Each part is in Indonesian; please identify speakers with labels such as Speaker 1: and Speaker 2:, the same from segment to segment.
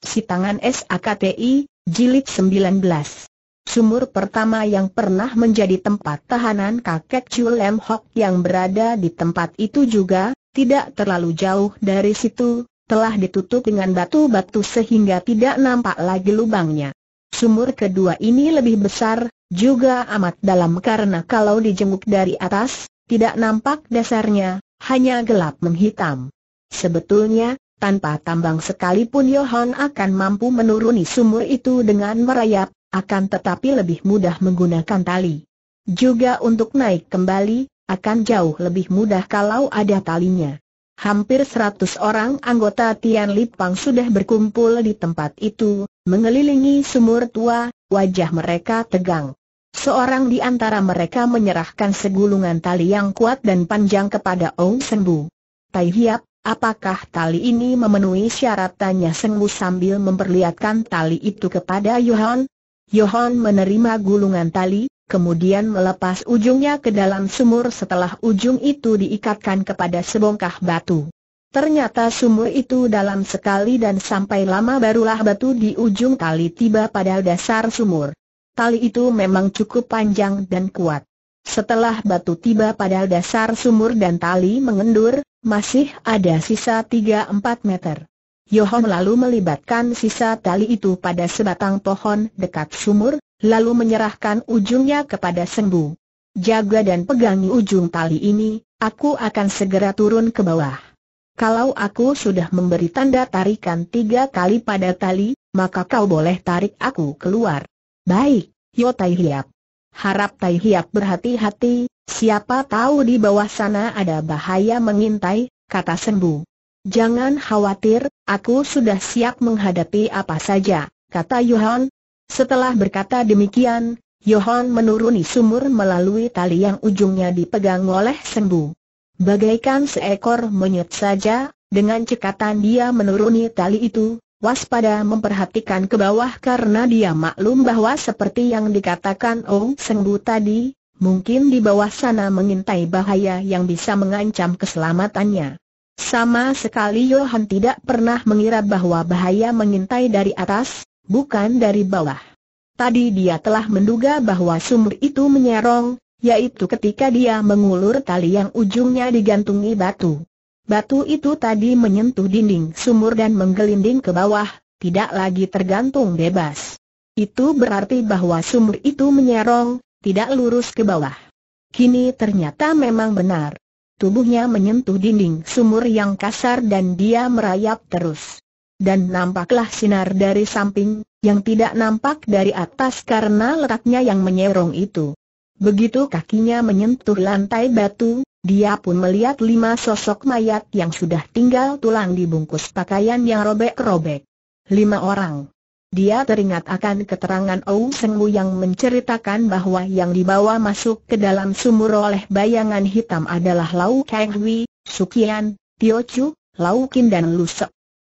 Speaker 1: Si Tangan SAKTI, Jilid 19. Sumur pertama yang pernah menjadi tempat tahanan kakek Chu Lem Hok yang berada di tempat itu juga, tidak terlalu jauh dari situ, telah ditutup dengan batu-batu sehingga tidak nampak lagi lubangnya. Sumur kedua ini lebih besar, juga amat dalam karena kalau dijenguk dari atas, tidak nampak dasarnya, hanya gelap menghitam. Sebetulnya, tanpa tambang sekalipun Yohan akan mampu menuruni sumur itu dengan merayap, akan tetapi lebih mudah menggunakan tali. Juga untuk naik kembali, akan jauh lebih mudah kalau ada talinya. Hampir seratus orang anggota Tian Lipang sudah berkumpul di tempat itu, mengelilingi sumur tua, wajah mereka tegang. Seorang di antara mereka menyerahkan segulungan tali yang kuat dan panjang kepada Ong Senbu. Tai Hiap, Apakah tali ini memenuhi syarat tanya Sengwu sambil memperlihatkan tali itu kepada Yohan? Yohan menerima gulungan tali, kemudian melepas ujungnya ke dalam sumur setelah ujung itu diikatkan kepada sebongkah batu. Ternyata sumur itu dalam sekali dan sampai lama barulah batu di ujung tali tiba pada dasar sumur. Tali itu memang cukup panjang dan kuat. Setelah batu tiba pada dasar sumur dan tali mengendur, masih ada sisa 3-4 meter. Yohon lalu melibatkan sisa tali itu pada sebatang pohon dekat sumur, lalu menyerahkan ujungnya kepada Sembu. Jaga dan pegangi ujung tali ini, aku akan segera turun ke bawah. Kalau aku sudah memberi tanda tarikan tiga kali pada tali, maka kau boleh tarik aku keluar. Baik, Yotai Hiap. Harap Tai Hiap berhati-hati, siapa tahu di bawah sana ada bahaya mengintai, kata Sembu. Jangan khawatir, aku sudah siap menghadapi apa saja, kata Yohan. Setelah berkata demikian, Yohan menuruni sumur melalui tali yang ujungnya dipegang oleh Sembu. Bagaikan seekor monyet saja, dengan cekatan dia menuruni tali itu, waspada memperhatikan ke bawah karena dia maklum bahwa seperti yang dikatakan Ong Sengbu tadi, mungkin di bawah sana mengintai bahaya yang bisa mengancam keselamatannya. Sama sekali Johan tidak pernah mengira bahwa bahaya mengintai dari atas, bukan dari bawah. Tadi dia telah menduga bahwa sumur itu menyerong, yaitu ketika dia mengulur tali yang ujungnya digantungi batu. Batu itu tadi menyentuh dinding sumur dan menggelinding ke bawah, tidak lagi tergantung bebas. Itu berarti bahwa sumur itu menyerong, tidak lurus ke bawah. Kini ternyata memang benar. Tubuhnya menyentuh dinding sumur yang kasar dan dia merayap terus. Dan nampaklah sinar dari samping, yang tidak nampak dari atas karena letaknya yang menyerong itu. Begitu kakinya menyentuh lantai batu, dia pun melihat lima sosok mayat yang sudah tinggal tulang dibungkus pakaian yang robek-robek. Lima orang. Dia teringat akan keterangan Ou Senggu yang menceritakan bahwa yang dibawa masuk ke dalam sumur oleh bayangan hitam adalah Lau Kang Sukian, Tio Chu, Lau Kin dan Lu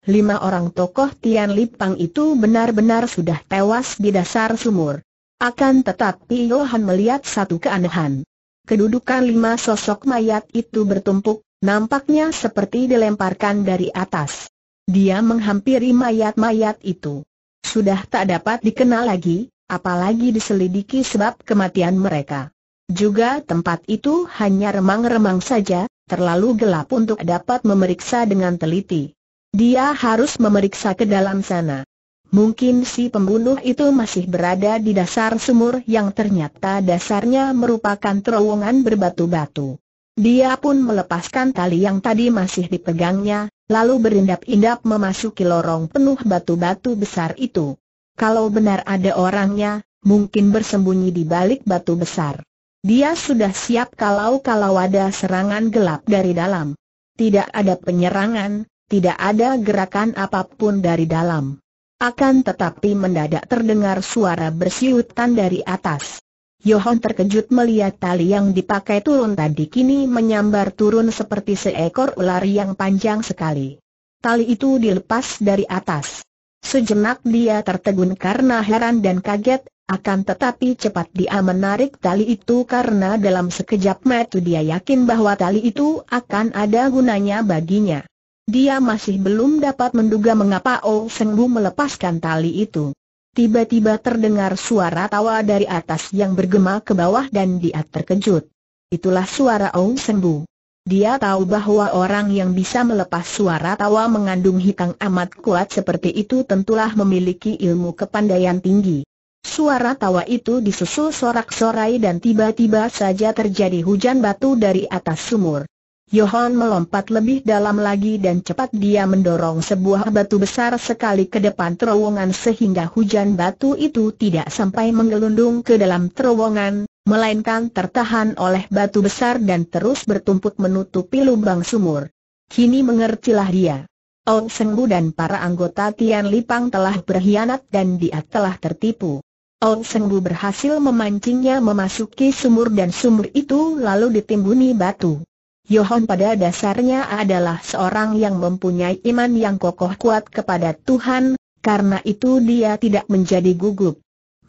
Speaker 1: Lima orang tokoh Tian Lipang itu benar-benar sudah tewas di dasar sumur. Akan tetapi Yohan melihat satu keanehan kedudukan lima sosok mayat itu bertumpuk, nampaknya seperti dilemparkan dari atas. Dia menghampiri mayat-mayat itu. Sudah tak dapat dikenal lagi, apalagi diselidiki sebab kematian mereka. Juga tempat itu hanya remang-remang saja, terlalu gelap untuk dapat memeriksa dengan teliti. Dia harus memeriksa ke dalam sana. Mungkin si pembunuh itu masih berada di dasar sumur yang ternyata dasarnya merupakan terowongan berbatu-batu. Dia pun melepaskan tali yang tadi masih dipegangnya, lalu berindap-indap memasuki lorong penuh batu-batu besar itu. Kalau benar ada orangnya, mungkin bersembunyi di balik batu besar. Dia sudah siap kalau-kalau ada serangan gelap dari dalam. Tidak ada penyerangan, tidak ada gerakan apapun dari dalam. Akan tetapi mendadak terdengar suara bersiutan dari atas. Yohon terkejut melihat tali yang dipakai turun tadi kini menyambar turun seperti seekor ular yang panjang sekali. Tali itu dilepas dari atas. Sejenak dia tertegun karena heran dan kaget, akan tetapi cepat dia menarik tali itu karena dalam sekejap mata dia yakin bahwa tali itu akan ada gunanya baginya. Dia masih belum dapat menduga mengapa Oh Bu melepaskan tali itu. Tiba-tiba terdengar suara tawa dari atas yang bergema ke bawah dan dia terkejut. Itulah suara Oh Bu. Dia tahu bahwa orang yang bisa melepas suara tawa mengandung hikang amat kuat seperti itu tentulah memiliki ilmu kepandaian tinggi. Suara tawa itu disusul sorak-sorai dan tiba-tiba saja terjadi hujan batu dari atas sumur. Yohan melompat lebih dalam lagi dan cepat dia mendorong sebuah batu besar sekali ke depan terowongan sehingga hujan batu itu tidak sampai mengelundung ke dalam terowongan, melainkan tertahan oleh batu besar dan terus bertumpuk menutupi lubang sumur. Kini mengertilah dia. Ong Senggu dan para anggota Tian Lipang telah berkhianat dan dia telah tertipu. Ong Senggu berhasil memancingnya memasuki sumur dan sumur itu lalu ditimbuni batu. Yohon pada dasarnya adalah seorang yang mempunyai iman yang kokoh kuat kepada Tuhan, karena itu dia tidak menjadi gugup.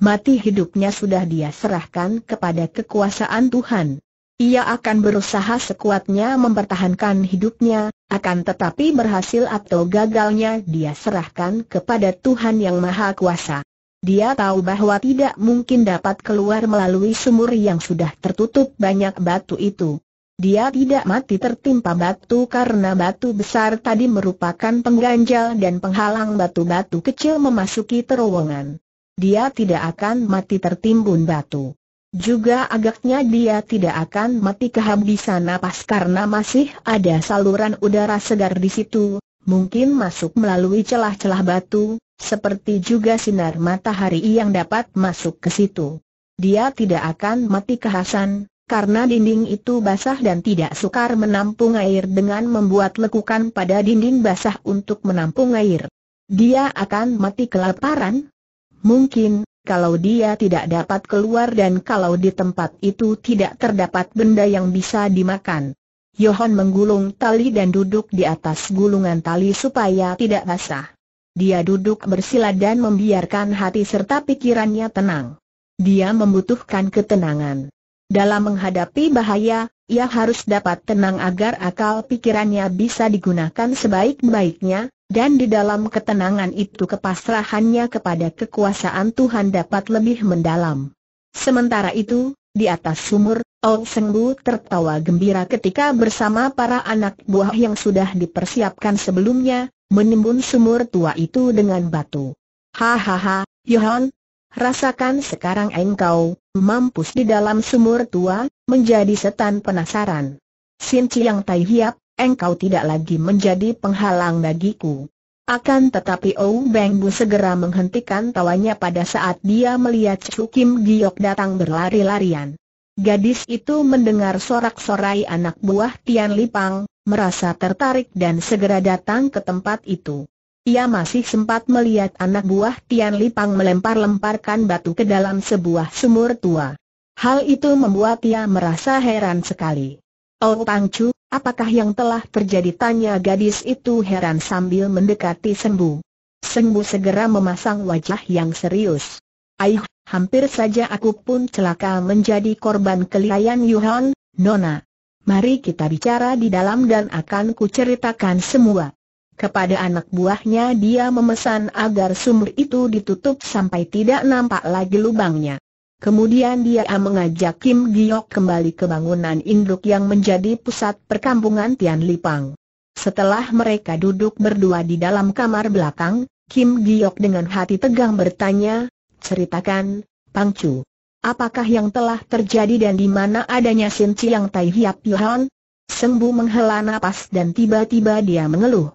Speaker 1: Mati hidupnya sudah dia serahkan kepada kekuasaan Tuhan. Ia akan berusaha sekuatnya mempertahankan hidupnya, akan tetapi berhasil atau gagalnya dia serahkan kepada Tuhan Yang Maha Kuasa. Dia tahu bahwa tidak mungkin dapat keluar melalui sumur yang sudah tertutup banyak batu itu. Dia tidak mati tertimpa batu karena batu besar tadi merupakan pengganjal dan penghalang batu-batu kecil memasuki terowongan. Dia tidak akan mati tertimbun batu. Juga agaknya dia tidak akan mati kehabisan napas karena masih ada saluran udara segar di situ, mungkin masuk melalui celah-celah batu, seperti juga sinar matahari yang dapat masuk ke situ. Dia tidak akan mati kehasan, karena dinding itu basah dan tidak sukar menampung air dengan membuat lekukan pada dinding basah untuk menampung air. Dia akan mati kelaparan? Mungkin, kalau dia tidak dapat keluar dan kalau di tempat itu tidak terdapat benda yang bisa dimakan. Yohon menggulung tali dan duduk di atas gulungan tali supaya tidak basah. Dia duduk bersila dan membiarkan hati serta pikirannya tenang. Dia membutuhkan ketenangan. Dalam menghadapi bahaya, ia harus dapat tenang agar akal pikirannya bisa digunakan sebaik-baiknya, dan di dalam ketenangan itu kepasrahannya kepada kekuasaan Tuhan dapat lebih mendalam. Sementara itu, di atas sumur, Old Sengbu tertawa gembira ketika bersama para anak buah yang sudah dipersiapkan sebelumnya, menimbun sumur tua itu dengan batu. Hahaha, Yohan, Rasakan sekarang engkau, mampus di dalam sumur tua, menjadi setan penasaran. Sin Chiang Tai Hiap, engkau tidak lagi menjadi penghalang bagiku. Akan tetapi Ou Beng Bu segera menghentikan tawanya pada saat dia melihat Chu Kim Giok datang berlari-larian. Gadis itu mendengar sorak-sorai anak buah Tian Lipang, merasa tertarik dan segera datang ke tempat itu. Ia masih sempat melihat anak buah Tian Lipang melempar-lemparkan batu ke dalam sebuah sumur tua. Hal itu membuat ia merasa heran sekali. Oh Pang Chu, apakah yang telah terjadi tanya gadis itu heran sambil mendekati Sembu. Sembu segera memasang wajah yang serius. Aih, hampir saja aku pun celaka menjadi korban kelihayan Yuhan, Nona. Mari kita bicara di dalam dan akan kuceritakan semua. Kepada anak buahnya dia memesan agar sumur itu ditutup sampai tidak nampak lagi lubangnya. Kemudian dia mengajak Kim Giok kembali ke bangunan induk yang menjadi pusat perkampungan Tian Lipang. Setelah mereka duduk berdua di dalam kamar belakang, Kim Giok dengan hati tegang bertanya, ceritakan, Pang Chu, Apakah yang telah terjadi dan di mana adanya Sin Chiang Tai Hiap Yohan? Sembu menghela nafas dan tiba-tiba dia mengeluh.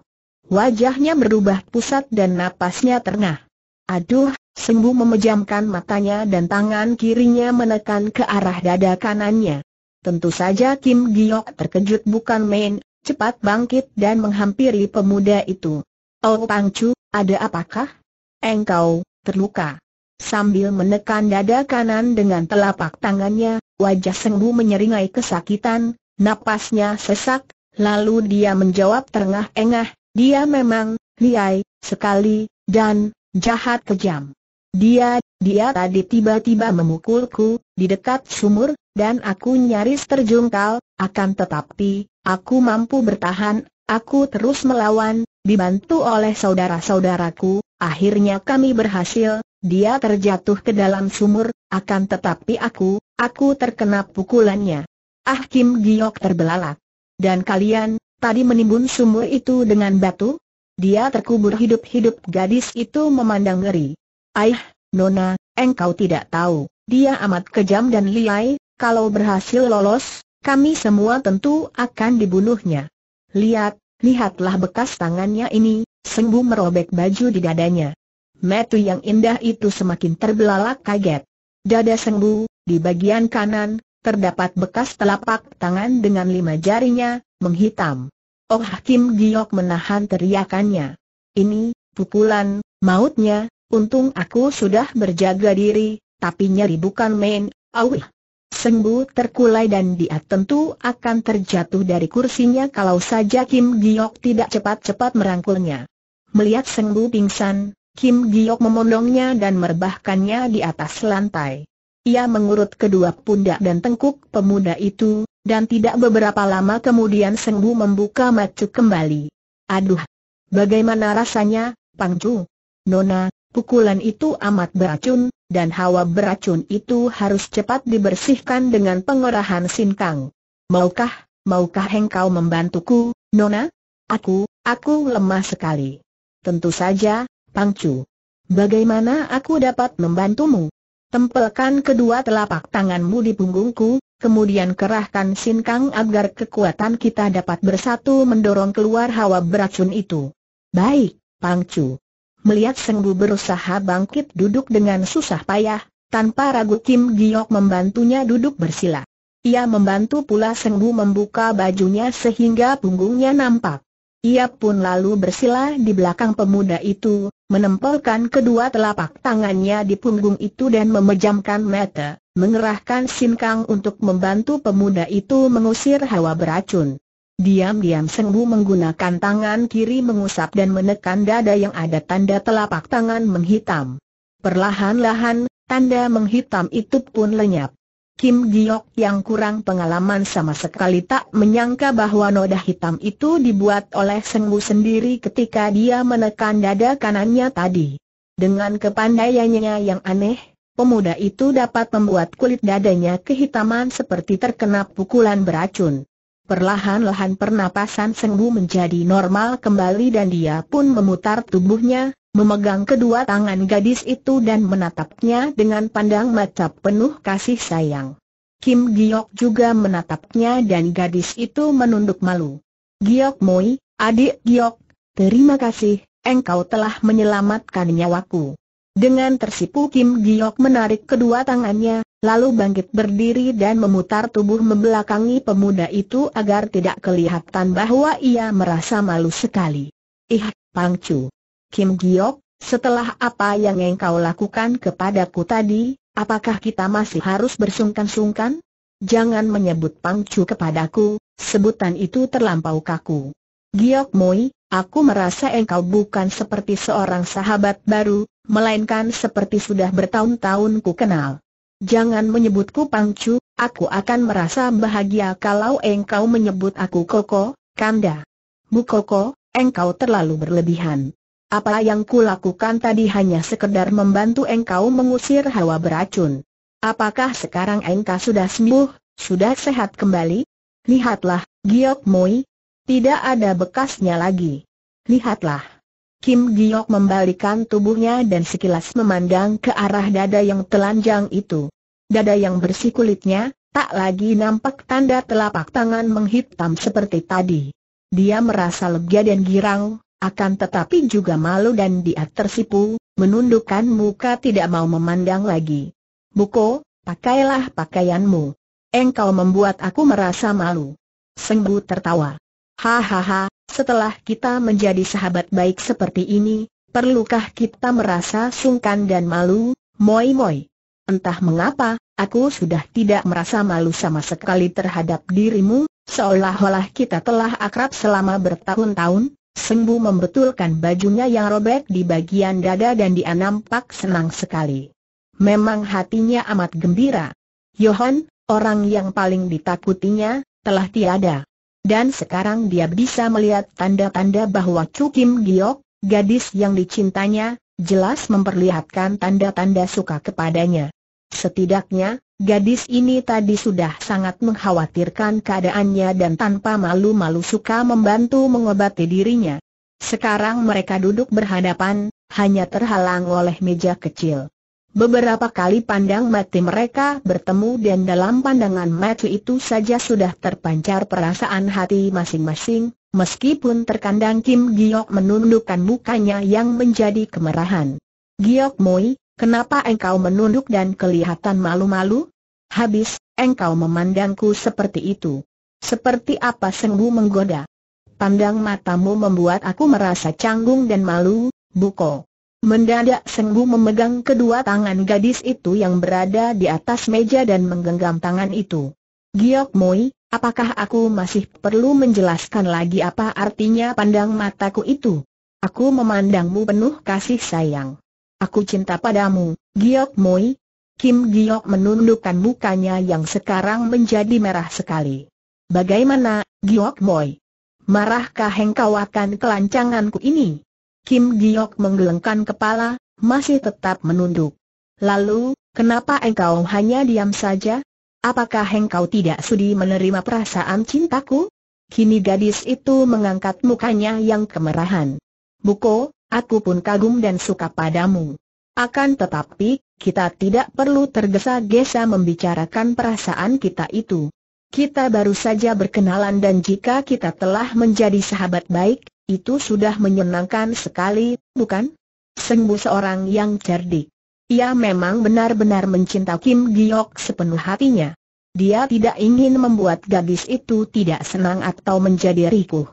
Speaker 1: Wajahnya berubah pusat dan napasnya terengah. Aduh, sembuh memejamkan matanya dan tangan kirinya menekan ke arah dada kanannya. Tentu saja Kim Giok terkejut bukan main, cepat bangkit dan menghampiri pemuda itu. Oh Pangcu, ada apakah? Engkau, terluka. Sambil menekan dada kanan dengan telapak tangannya, wajah sembuh menyeringai kesakitan, napasnya sesak, lalu dia menjawab terengah-engah, dia memang, liai, sekali, dan, jahat kejam. Dia, dia tadi tiba-tiba memukulku, di dekat sumur, dan aku nyaris terjungkal, akan tetapi, aku mampu bertahan, aku terus melawan, dibantu oleh saudara-saudaraku, akhirnya kami berhasil, dia terjatuh ke dalam sumur, akan tetapi aku, aku terkena pukulannya. Ah Kim Giok terbelalak. Dan kalian, Tadi menimbun sumur itu dengan batu? Dia terkubur hidup-hidup gadis itu memandang ngeri. Aih, Nona, engkau tidak tahu, dia amat kejam dan liai, kalau berhasil lolos, kami semua tentu akan dibunuhnya. Lihat, lihatlah bekas tangannya ini, sembuh merobek baju di dadanya. Metu yang indah itu semakin terbelalak kaget. Dada sembuh, di bagian kanan, terdapat bekas telapak tangan dengan lima jarinya, menghitam. Oh Hakim Giok menahan teriakannya. Ini, pukulan, mautnya, untung aku sudah berjaga diri, tapi nyari bukan main, awih. Sengbu terkulai dan dia tentu akan terjatuh dari kursinya kalau saja Kim Giok tidak cepat-cepat merangkulnya. Melihat Sengbu pingsan, Kim Giok memondongnya dan merebahkannya di atas lantai. Ia mengurut kedua pundak dan tengkuk pemuda itu, dan tidak beberapa lama kemudian Sengbu membuka macu kembali. Aduh! Bagaimana rasanya, Pang Pangcu? Nona, pukulan itu amat beracun, dan hawa beracun itu harus cepat dibersihkan dengan pengerahan sinkang. Maukah, maukah engkau membantuku, Nona? Aku, aku lemah sekali. Tentu saja, Pang Pangcu. Bagaimana aku dapat membantumu? Tempelkan kedua telapak tanganmu di punggungku, kemudian kerahkan sinkang agar kekuatan kita dapat bersatu mendorong keluar hawa beracun itu. Baik, Pang Chu. Melihat Bu berusaha bangkit duduk dengan susah payah, tanpa ragu Kim Giok membantunya duduk bersila. Ia membantu pula Bu membuka bajunya sehingga punggungnya nampak. Ia pun lalu bersila di belakang pemuda itu, menempelkan kedua telapak tangannya di punggung itu dan memejamkan mata mengerahkan Sinkang untuk membantu pemuda itu mengusir hawa beracun. Diam-diam Bu menggunakan tangan kiri mengusap dan menekan dada yang ada tanda telapak tangan menghitam. Perlahan-lahan, tanda menghitam itu pun lenyap. Kim Giok yang kurang pengalaman sama sekali tak menyangka bahwa noda hitam itu dibuat oleh Bu sendiri ketika dia menekan dada kanannya tadi. Dengan kepandaiannya yang aneh, pemuda itu dapat membuat kulit dadanya kehitaman seperti terkena pukulan beracun. Perlahan-lahan pernapasan Senggu menjadi normal kembali dan dia pun memutar tubuhnya, memegang kedua tangan gadis itu dan menatapnya dengan pandang mata penuh kasih sayang. Kim Giok juga menatapnya dan gadis itu menunduk malu. Giok Moi, adik Giok, terima kasih, engkau telah menyelamatkan nyawaku. Dengan tersipu Kim Giok menarik kedua tangannya, lalu bangkit berdiri dan memutar tubuh membelakangi pemuda itu agar tidak kelihatan bahwa ia merasa malu sekali. Ih, Pangcu. Kim Giok, setelah apa yang engkau lakukan kepadaku tadi, apakah kita masih harus bersungkan-sungkan? Jangan menyebut Pangcu kepadaku, sebutan itu terlampau kaku. Giok Moi, aku merasa engkau bukan seperti seorang sahabat baru, melainkan seperti sudah bertahun-tahun ku kenal. Jangan menyebutku Pangcu, aku akan merasa bahagia kalau engkau menyebut aku Koko, Kanda. Bu Koko, engkau terlalu berlebihan. Apa yang ku lakukan tadi hanya sekedar membantu engkau mengusir hawa beracun. Apakah sekarang engkau sudah sembuh, sudah sehat kembali? Lihatlah, Giok Moi. Tidak ada bekasnya lagi. Lihatlah. Kim Giok membalikan tubuhnya dan sekilas memandang ke arah dada yang telanjang itu. Dada yang bersih kulitnya, tak lagi nampak tanda telapak tangan menghitam seperti tadi. Dia merasa lega dan girang, akan tetapi juga malu dan dia tersipu, menundukkan muka tidak mau memandang lagi. Buko, pakailah pakaianmu. Engkau membuat aku merasa malu. Sengbu tertawa. Hahaha, setelah kita menjadi sahabat baik seperti ini, perlukah kita merasa sungkan dan malu, moi-moi? Entah mengapa, aku sudah tidak merasa malu sama sekali terhadap dirimu, seolah-olah kita telah akrab selama bertahun-tahun. Sengbu membetulkan bajunya yang robek di bagian dada dan dia nampak senang sekali. Memang hatinya amat gembira. Johan, orang yang paling ditakutinya, telah tiada. Dan sekarang dia bisa melihat tanda-tanda bahwa Chu Kim Giok, gadis yang dicintanya, jelas memperlihatkan tanda-tanda suka kepadanya. Setidaknya, gadis ini tadi sudah sangat mengkhawatirkan keadaannya dan tanpa malu-malu suka membantu mengobati dirinya. Sekarang mereka duduk berhadapan, hanya terhalang oleh meja kecil. Beberapa kali pandang mati mereka bertemu dan dalam pandangan mati itu saja sudah terpancar perasaan hati masing-masing, meskipun terkandang Kim Giok menundukkan mukanya yang menjadi kemerahan. Giok Moi, kenapa engkau menunduk dan kelihatan malu-malu? Habis, engkau memandangku seperti itu. Seperti apa senggu menggoda? Pandang matamu membuat aku merasa canggung dan malu, Buko. Mendadak sengguh memegang kedua tangan gadis itu yang berada di atas meja dan menggenggam tangan itu. Giok Moi, apakah aku masih perlu menjelaskan lagi apa artinya pandang mataku itu? Aku memandangmu penuh kasih sayang. Aku cinta padamu, Giok Moi. Kim Giok menundukkan mukanya yang sekarang menjadi merah sekali. Bagaimana, Giok Moi? Marahkah engkau akan kelancanganku ini? Kim Giok menggelengkan kepala, masih tetap menunduk. Lalu, kenapa engkau hanya diam saja? Apakah engkau tidak sudi menerima perasaan cintaku? Kini gadis itu mengangkat mukanya yang kemerahan. Buko, aku pun kagum dan suka padamu. Akan tetapi, kita tidak perlu tergesa-gesa membicarakan perasaan kita itu. Kita baru saja berkenalan dan jika kita telah menjadi sahabat baik, itu sudah menyenangkan sekali, bukan? Sengbu seorang yang cerdik. Ia memang benar-benar mencinta Kim Giok sepenuh hatinya. Dia tidak ingin membuat gadis itu tidak senang atau menjadi rikuh.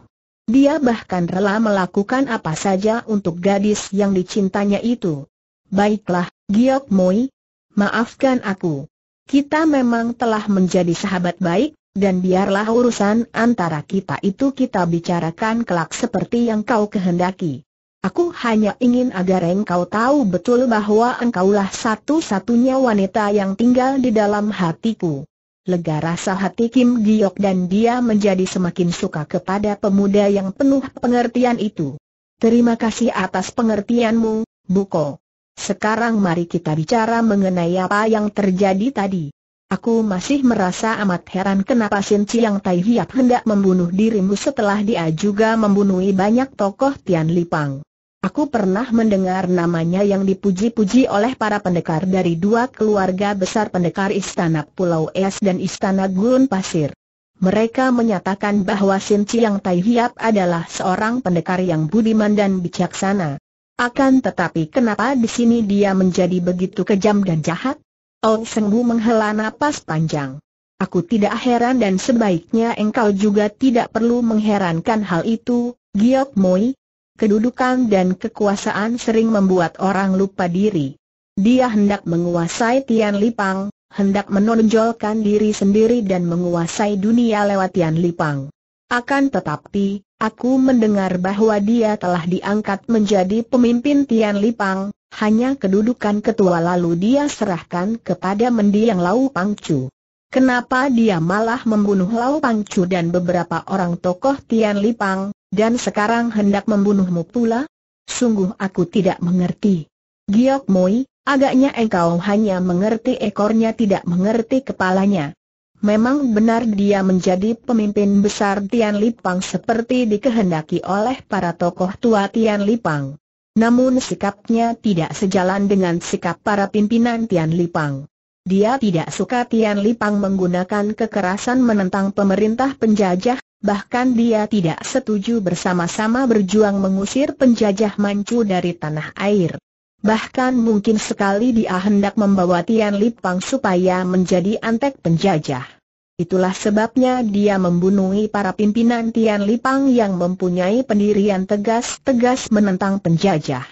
Speaker 1: Dia bahkan rela melakukan apa saja untuk gadis yang dicintanya itu. Baiklah, Giok Moi, maafkan aku. Kita memang telah menjadi sahabat baik, dan biarlah urusan antara kita itu kita bicarakan kelak seperti yang kau kehendaki. Aku hanya ingin agar engkau tahu betul bahwa engkaulah satu-satunya wanita yang tinggal di dalam hatiku. Lega rasa hati Kim Giok dan dia menjadi semakin suka kepada pemuda yang penuh pengertian itu. Terima kasih atas pengertianmu, Buko. Sekarang mari kita bicara mengenai apa yang terjadi tadi. Aku masih merasa amat heran kenapa Sin Chiang Tai Hiap hendak membunuh dirimu setelah dia juga membunuh banyak tokoh Tian Lipang. Aku pernah mendengar namanya yang dipuji-puji oleh para pendekar dari dua keluarga besar pendekar Istana Pulau Es dan Istana Gurun Pasir. Mereka menyatakan bahwa Sin Chiang Tai Hiap adalah seorang pendekar yang budiman dan bijaksana. Akan tetapi kenapa di sini dia menjadi begitu kejam dan jahat? Ong Bu menghela napas panjang. Aku tidak heran dan sebaiknya engkau juga tidak perlu mengherankan hal itu, Giok Moi. Kedudukan dan kekuasaan sering membuat orang lupa diri. Dia hendak menguasai Tian Lipang, hendak menonjolkan diri sendiri dan menguasai dunia lewat Tian Lipang. Akan tetapi, aku mendengar bahwa dia telah diangkat menjadi pemimpin Tian Lipang, hanya kedudukan ketua lalu dia serahkan kepada mendiang Lau Pangcu. Kenapa dia malah membunuh Lau Pangcu dan beberapa orang tokoh Tian Lipang, dan sekarang hendak membunuhmu pula? Sungguh aku tidak mengerti. Giok Moi, agaknya engkau hanya mengerti ekornya tidak mengerti kepalanya. Memang benar dia menjadi pemimpin besar Tian Lipang seperti dikehendaki oleh para tokoh tua Tian Lipang. Namun sikapnya tidak sejalan dengan sikap para pimpinan Tian Lipang. Dia tidak suka Tian Lipang menggunakan kekerasan menentang pemerintah penjajah, bahkan dia tidak setuju bersama-sama berjuang mengusir penjajah manchu dari tanah air. Bahkan mungkin sekali dia hendak membawa Tian Lipang supaya menjadi antek penjajah. Itulah sebabnya dia membunuhi para pimpinan Tian Lipang yang mempunyai pendirian tegas-tegas menentang penjajah.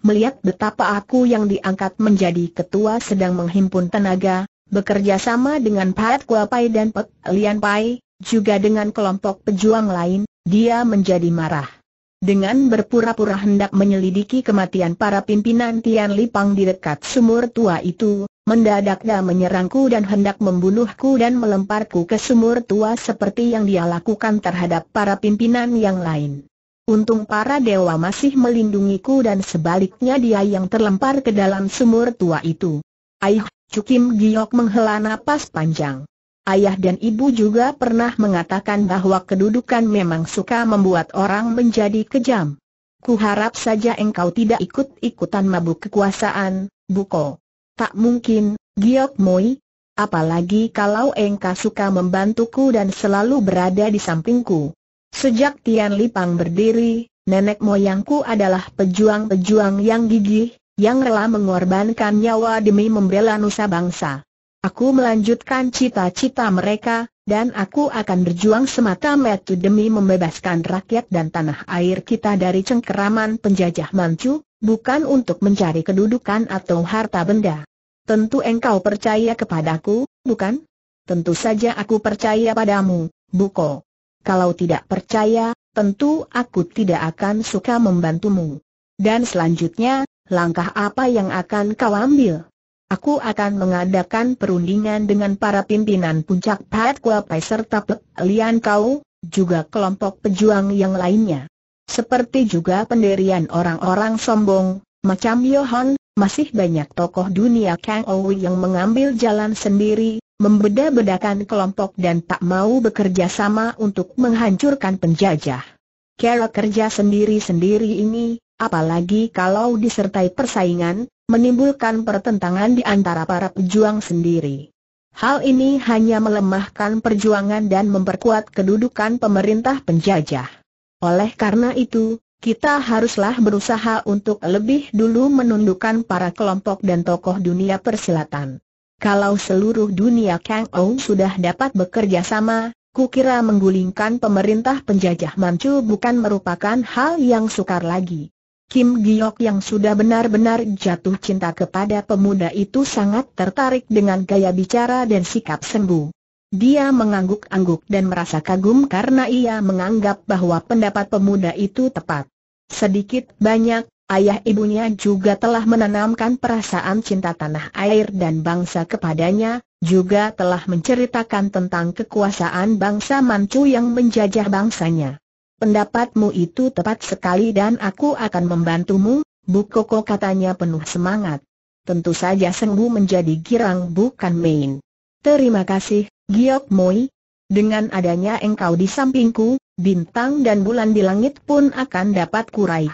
Speaker 1: Melihat betapa aku yang diangkat menjadi ketua sedang menghimpun tenaga, bekerja sama dengan Pat Kuapai dan Pek Lian Pai, juga dengan kelompok pejuang lain, dia menjadi marah. Dengan berpura-pura hendak menyelidiki kematian para pimpinan Tian Lipang di dekat sumur tua itu, Mendadak dia menyerangku dan hendak membunuhku dan melemparku ke sumur tua seperti yang dia lakukan terhadap para pimpinan yang lain. Untung para dewa masih melindungiku dan sebaliknya dia yang terlempar ke dalam sumur tua itu. Aih, Cukim Giok menghela napas panjang. Ayah dan ibu juga pernah mengatakan bahwa kedudukan memang suka membuat orang menjadi kejam. Kuharap saja engkau tidak ikut-ikutan mabuk kekuasaan, Buko. Tak mungkin, Giok Moi. Apalagi kalau engkau suka membantuku dan selalu berada di sampingku. Sejak Tian Lipang berdiri, nenek moyangku adalah pejuang-pejuang yang gigih, yang rela mengorbankan nyawa demi membela nusa bangsa. Aku melanjutkan cita-cita mereka, dan aku akan berjuang semata-mata demi membebaskan rakyat dan tanah air kita dari cengkeraman penjajah Manchu, bukan untuk mencari kedudukan atau harta benda. Tentu engkau percaya kepadaku, bukan? Tentu saja aku percaya padamu, Buko. Kalau tidak percaya, tentu aku tidak akan suka membantumu. Dan selanjutnya, langkah apa yang akan kau ambil? Aku akan mengadakan perundingan dengan para pimpinan puncak Pat Kuapai serta Lian Kau, juga kelompok pejuang yang lainnya. Seperti juga pendirian orang-orang sombong, macam Yohan, masih banyak tokoh dunia Kang Owi yang mengambil jalan sendiri, membeda-bedakan kelompok dan tak mau bekerja sama untuk menghancurkan penjajah. Kera kerja sendiri-sendiri ini, apalagi kalau disertai persaingan, menimbulkan pertentangan di antara para pejuang sendiri. Hal ini hanya melemahkan perjuangan dan memperkuat kedudukan pemerintah penjajah. Oleh karena itu, kita haruslah berusaha untuk lebih dulu menundukkan para kelompok dan tokoh dunia persilatan. Kalau seluruh dunia Kang Ou sudah dapat bekerja sama, kukira menggulingkan pemerintah penjajah Manchu bukan merupakan hal yang sukar lagi. Kim Giok yang sudah benar-benar jatuh cinta kepada pemuda itu sangat tertarik dengan gaya bicara dan sikap sembuh. Dia mengangguk-angguk dan merasa kagum karena ia menganggap bahwa pendapat pemuda itu tepat. Sedikit banyak, ayah ibunya juga telah menanamkan perasaan cinta tanah air dan bangsa kepadanya, juga telah menceritakan tentang kekuasaan bangsa Manchu yang menjajah bangsanya. Pendapatmu itu tepat sekali dan aku akan membantumu, Bu Koko katanya penuh semangat. Tentu saja Senghu menjadi girang bukan main. Terima kasih, Giok Moi. Dengan adanya engkau di sampingku, bintang dan bulan di langit pun akan dapat kuraih.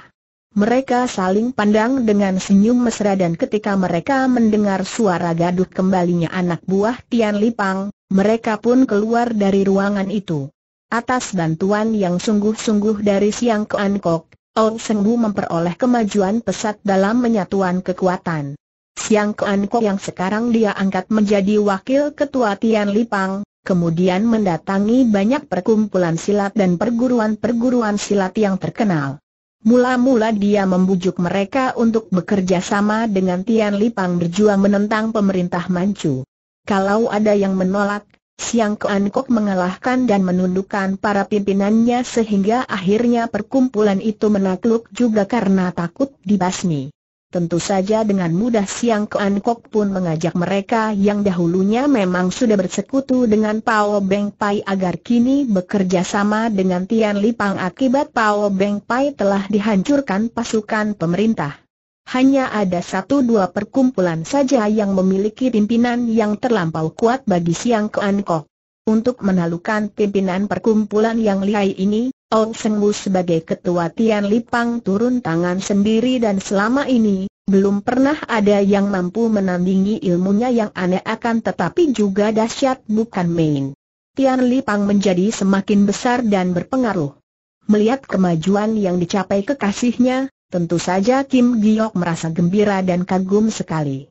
Speaker 1: Mereka saling pandang dengan senyum mesra dan ketika mereka mendengar suara gaduh kembalinya anak buah Tian Lipang, mereka pun keluar dari ruangan itu. Atas bantuan yang sungguh-sungguh dari Siang Keankok, Ong Sengbu memperoleh kemajuan pesat dalam menyatuan kekuatan. Siang Kuan Kok yang sekarang dia angkat menjadi wakil ketua Tian Lipang, kemudian mendatangi banyak perkumpulan silat dan perguruan-perguruan silat yang terkenal. Mula-mula dia membujuk mereka untuk bekerja sama dengan Tian Lipang berjuang menentang pemerintah Manchu. Kalau ada yang menolak, Siang Kuan Kok mengalahkan dan menundukkan para pimpinannya sehingga akhirnya perkumpulan itu menakluk juga karena takut dibasmi. Tentu saja dengan mudah Siang ke Kok pun mengajak mereka yang dahulunya memang sudah bersekutu dengan Pao Beng Pai agar kini bekerja sama dengan Tian Lipang akibat Pao Beng Pai telah dihancurkan pasukan pemerintah. Hanya ada satu dua perkumpulan saja yang memiliki pimpinan yang terlampau kuat bagi Siang ke Kok. Untuk menalukan pimpinan perkumpulan yang lihai ini, Ong Wu sebagai ketua Tian Lipang turun tangan sendiri dan selama ini, belum pernah ada yang mampu menandingi ilmunya yang aneh akan tetapi juga dahsyat bukan main. Tian Lipang menjadi semakin besar dan berpengaruh. Melihat kemajuan yang dicapai kekasihnya, tentu saja Kim Giok merasa gembira dan kagum sekali.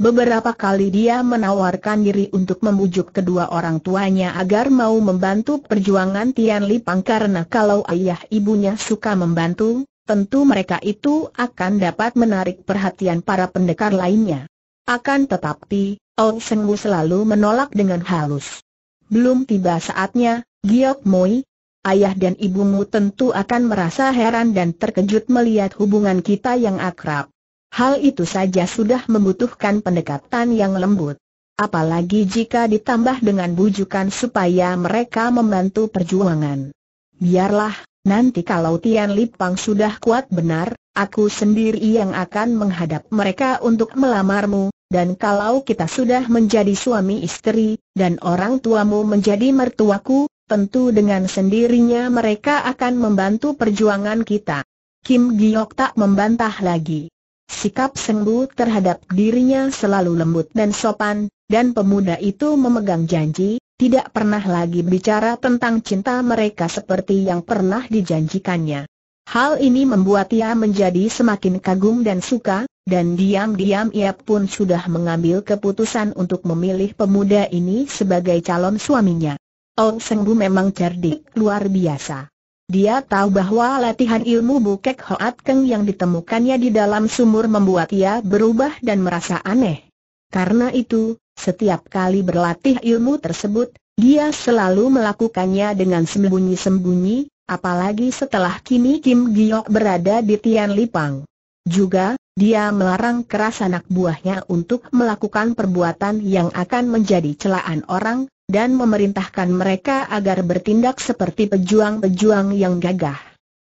Speaker 1: Beberapa kali dia menawarkan diri untuk membujuk kedua orang tuanya agar mau membantu perjuangan Tian Li Pang karena kalau ayah ibunya suka membantu, tentu mereka itu akan dapat menarik perhatian para pendekar lainnya. Akan tetapi, Ong Wu selalu menolak dengan halus. Belum tiba saatnya, Giok Moi, ayah dan ibumu tentu akan merasa heran dan terkejut melihat hubungan kita yang akrab. Hal itu saja sudah membutuhkan pendekatan yang lembut. Apalagi jika ditambah dengan bujukan supaya mereka membantu perjuangan. Biarlah, nanti kalau Tian Lipang sudah kuat benar, aku sendiri yang akan menghadap mereka untuk melamarmu, dan kalau kita sudah menjadi suami istri, dan orang tuamu menjadi mertuaku, tentu dengan sendirinya mereka akan membantu perjuangan kita. Kim Giok tak membantah lagi. Sikap Sembu terhadap dirinya selalu lembut dan sopan, dan pemuda itu memegang janji, tidak pernah lagi bicara tentang cinta mereka seperti yang pernah dijanjikannya. Hal ini membuat ia menjadi semakin kagum dan suka, dan diam-diam ia pun sudah mengambil keputusan untuk memilih pemuda ini sebagai calon suaminya. Ong Sengbu memang cerdik luar biasa. Dia tahu bahwa latihan ilmu bukek Hoat Keng yang ditemukannya di dalam sumur membuat ia berubah dan merasa aneh. Karena itu, setiap kali berlatih ilmu tersebut, dia selalu melakukannya dengan sembunyi-sembunyi, apalagi setelah kini Kim Giok berada di Tian Lipang. Juga, dia melarang keras anak buahnya untuk melakukan perbuatan yang akan menjadi celaan orang, dan memerintahkan mereka agar bertindak seperti pejuang-pejuang yang gagah.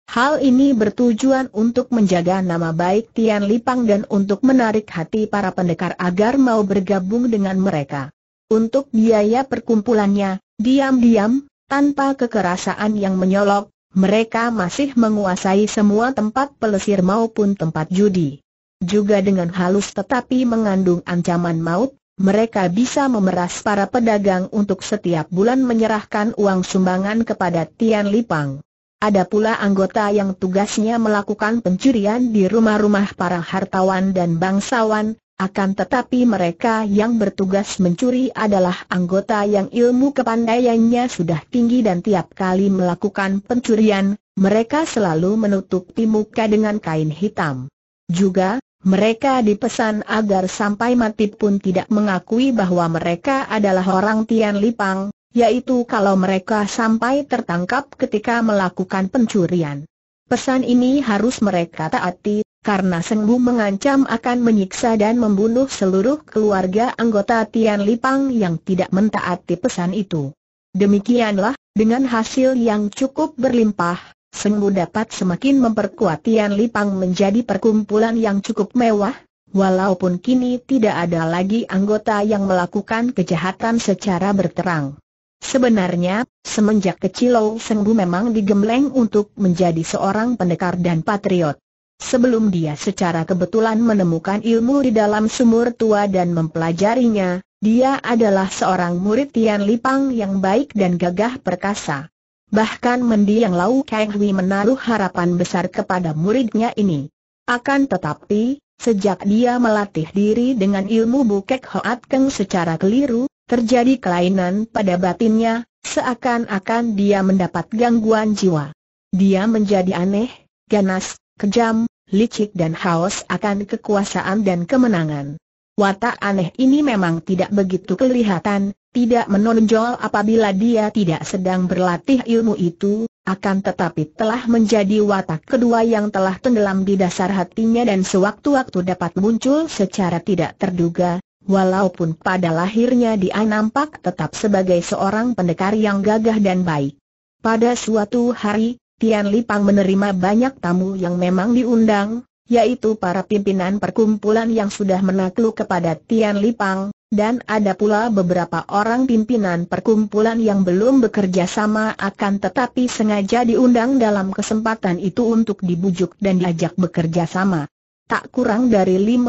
Speaker 1: Hal ini bertujuan untuk menjaga nama baik Tian Lipang dan untuk menarik hati para pendekar agar mau bergabung dengan mereka. Untuk biaya perkumpulannya, diam-diam, tanpa kekerasan yang menyolok, mereka masih menguasai semua tempat pelesir maupun tempat judi. Juga dengan halus tetapi mengandung ancaman maut, mereka bisa memeras para pedagang untuk setiap bulan menyerahkan uang sumbangan kepada Tian Lipang. Ada pula anggota yang tugasnya melakukan pencurian di rumah-rumah para hartawan dan bangsawan, akan tetapi mereka yang bertugas mencuri adalah anggota yang ilmu kepandaiannya sudah tinggi dan tiap kali melakukan pencurian, mereka selalu menutupi muka dengan kain hitam. Juga, mereka dipesan agar sampai mati pun tidak mengakui bahwa mereka adalah orang Tian Lipang, yaitu kalau mereka sampai tertangkap ketika melakukan pencurian. Pesan ini harus mereka taati, karena Sengbu mengancam akan menyiksa dan membunuh seluruh keluarga anggota Tian Lipang yang tidak mentaati pesan itu. Demikianlah, dengan hasil yang cukup berlimpah, Senggu dapat semakin memperkuat Tian Lipang menjadi perkumpulan yang cukup mewah, walaupun kini tidak ada lagi anggota yang melakukan kejahatan secara berterang. Sebenarnya, semenjak kecil Lou Sengbu memang digembleng untuk menjadi seorang pendekar dan patriot. Sebelum dia secara kebetulan menemukan ilmu di dalam sumur tua dan mempelajarinya, dia adalah seorang murid Tian Lipang yang baik dan gagah perkasa. Bahkan mendiang Lau Kang Hui menaruh harapan besar kepada muridnya ini. Akan tetapi, sejak dia melatih diri dengan ilmu bukek hoat keng secara keliru, terjadi kelainan pada batinnya, seakan-akan dia mendapat gangguan jiwa. Dia menjadi aneh, ganas, kejam, licik dan haus akan kekuasaan dan kemenangan. Watak aneh ini memang tidak begitu kelihatan, tidak menonjol apabila dia tidak sedang berlatih ilmu itu, akan tetapi telah menjadi watak kedua yang telah tenggelam di dasar hatinya dan sewaktu-waktu dapat muncul secara tidak terduga, walaupun pada lahirnya dia nampak tetap sebagai seorang pendekar yang gagah dan baik. Pada suatu hari, Tian Lipang menerima banyak tamu yang memang diundang, yaitu para pimpinan perkumpulan yang sudah menakluk kepada Tian Lipang, dan ada pula beberapa orang pimpinan perkumpulan yang belum bekerja sama akan tetapi sengaja diundang dalam kesempatan itu untuk dibujuk dan diajak bekerja sama. Tak kurang dari 50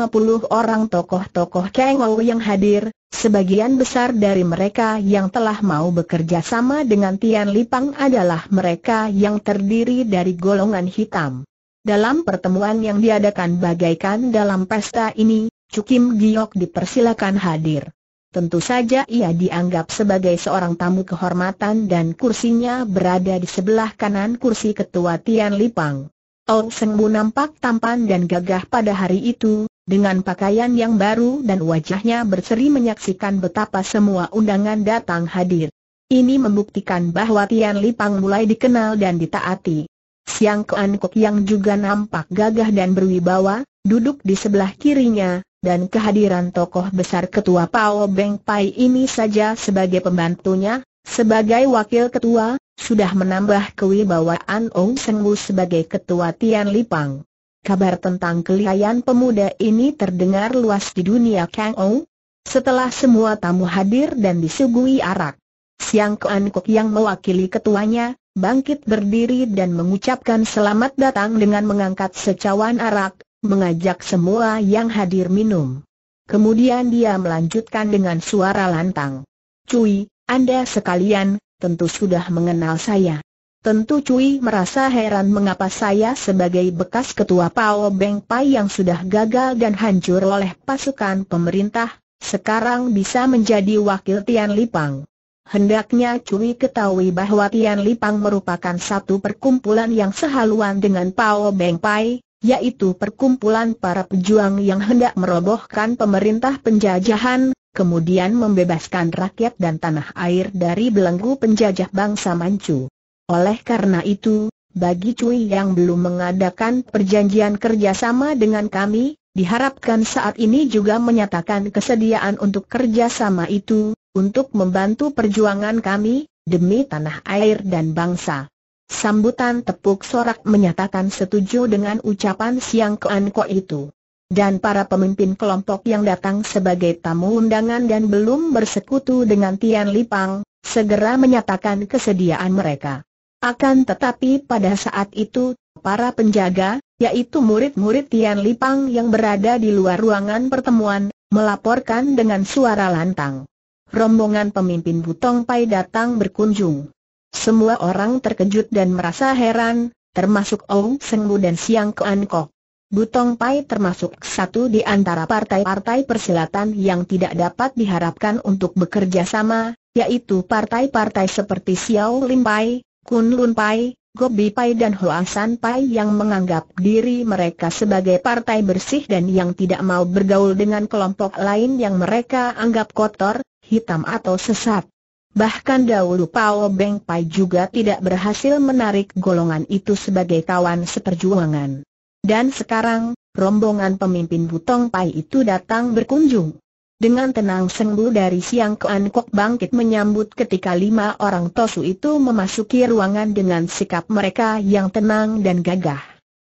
Speaker 1: orang tokoh-tokoh Kengou yang hadir, sebagian besar dari mereka yang telah mau bekerja sama dengan Tian Lipang adalah mereka yang terdiri dari golongan hitam. Dalam pertemuan yang diadakan bagaikan dalam pesta ini, Cukim Giok dipersilakan hadir. Tentu saja ia dianggap sebagai seorang tamu kehormatan dan kursinya berada di sebelah kanan kursi ketua Tian Lipang. Ong Seng Bu nampak tampan dan gagah pada hari itu, dengan pakaian yang baru dan wajahnya berseri menyaksikan betapa semua undangan datang hadir. Ini membuktikan bahwa Tian Lipang mulai dikenal dan ditaati. Siang Kean Kok yang juga nampak gagah dan berwibawa, duduk di sebelah kirinya, dan kehadiran tokoh besar ketua Pao Beng Pai ini saja sebagai pembantunya, sebagai wakil ketua, sudah menambah kewibawaan Ong Sengwu sebagai ketua Tian Lipang. Kabar tentang kelihayan pemuda ini terdengar luas di dunia Kang Ou. Setelah semua tamu hadir dan disuguhi arak, Siang Kuan Kok yang mewakili ketuanya, bangkit berdiri dan mengucapkan selamat datang dengan mengangkat secawan arak, mengajak semua yang hadir minum. Kemudian dia melanjutkan dengan suara lantang. Cui, Anda sekalian, tentu sudah mengenal saya. Tentu Cui merasa heran mengapa saya sebagai bekas ketua Pao Beng Pai yang sudah gagal dan hancur oleh pasukan pemerintah, sekarang bisa menjadi wakil Tian Lipang. Hendaknya Cui ketahui bahwa Tian Lipang merupakan satu perkumpulan yang sehaluan dengan Pao Beng Pai, yaitu perkumpulan para pejuang yang hendak merobohkan pemerintah penjajahan, kemudian membebaskan rakyat dan tanah air dari belenggu penjajah bangsa Manchu. Oleh karena itu, bagi Cui yang belum mengadakan perjanjian kerjasama dengan kami, diharapkan saat ini juga menyatakan kesediaan untuk kerjasama itu, untuk membantu perjuangan kami, demi tanah air dan bangsa. Sambutan tepuk sorak menyatakan setuju dengan ucapan Siang Kuan itu. Dan para pemimpin kelompok yang datang sebagai tamu undangan dan belum bersekutu dengan Tian Lipang, segera menyatakan kesediaan mereka. Akan tetapi pada saat itu, para penjaga, yaitu murid-murid Tian Lipang yang berada di luar ruangan pertemuan, melaporkan dengan suara lantang. Rombongan pemimpin Butong Pai datang berkunjung. Semua orang terkejut dan merasa heran, termasuk Ong Sengmu dan Siang Kuan Kok. Butong Pai termasuk satu di antara partai-partai persilatan yang tidak dapat diharapkan untuk bekerja sama, yaitu partai-partai seperti Xiao Lim Pai, Kun Lun Pai, Gobi Pai dan Hoasan Pai yang menganggap diri mereka sebagai partai bersih dan yang tidak mau bergaul dengan kelompok lain yang mereka anggap kotor, hitam atau sesat. Bahkan dahulu Pao Beng Pai juga tidak berhasil menarik golongan itu sebagai kawan seperjuangan. Dan sekarang, rombongan pemimpin Butong Pai itu datang berkunjung. Dengan tenang Sengbu dari Siang Kuan Kok bangkit menyambut ketika lima orang Tosu itu memasuki ruangan dengan sikap mereka yang tenang dan gagah.